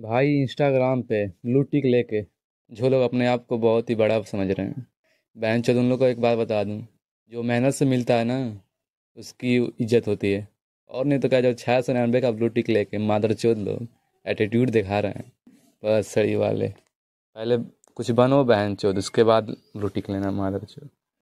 भाई इंस्टाग्राम पे लूटिक लेके जो लोग अपने आप को बहुत ही बड़ा समझ रहे हैं बहन चल उन लोग को एक बात बता दूँ जो मेहनत से मिलता है ना उसकी इज्जत होती है और नहीं तो क्या जो छः सौ निन्यानवे का ब्लू टिक लेके मादर चौध लोग एटीट्यूड दिखा रहे हैं बस सड़ी वाले पहले कुछ बनो बहन चौध उसके बाद ब्लू टिक लेना मादर चौध